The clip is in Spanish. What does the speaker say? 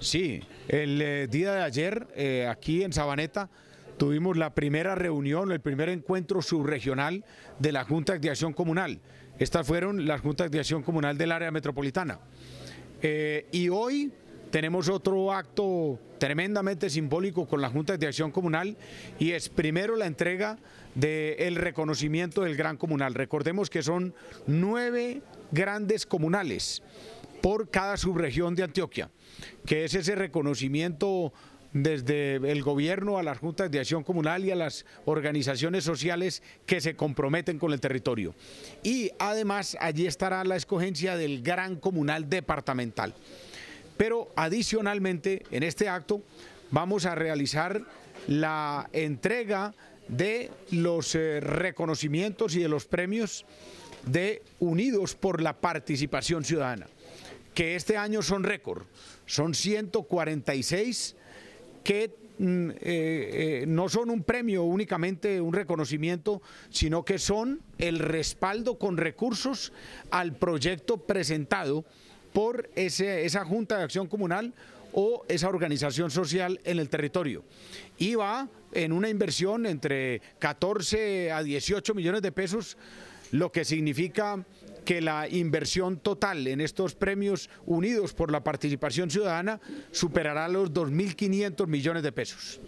Sí, el eh, día de ayer eh, aquí en Sabaneta tuvimos la primera reunión, el primer encuentro subregional de la Junta de acción comunal. Estas fueron las juntas de acción comunal del área metropolitana. Eh, y hoy tenemos otro acto tremendamente simbólico con las juntas de acción comunal y es primero la entrega del reconocimiento del gran comunal. Recordemos que son nueve grandes comunales por cada subregión de Antioquia, que es ese reconocimiento desde el gobierno a las juntas de acción comunal y a las organizaciones sociales que se comprometen con el territorio. Y además allí estará la escogencia del gran comunal departamental. Pero adicionalmente en este acto vamos a realizar la entrega de los eh, reconocimientos y de los premios de Unidos por la Participación Ciudadana que este año son récord, son 146 que mm, eh, eh, no son un premio únicamente, un reconocimiento, sino que son el respaldo con recursos al proyecto presentado por esa Junta de Acción Comunal o esa organización social en el territorio. Y va en una inversión entre 14 a 18 millones de pesos, lo que significa que la inversión total en estos premios unidos por la participación ciudadana superará los 2.500 millones de pesos.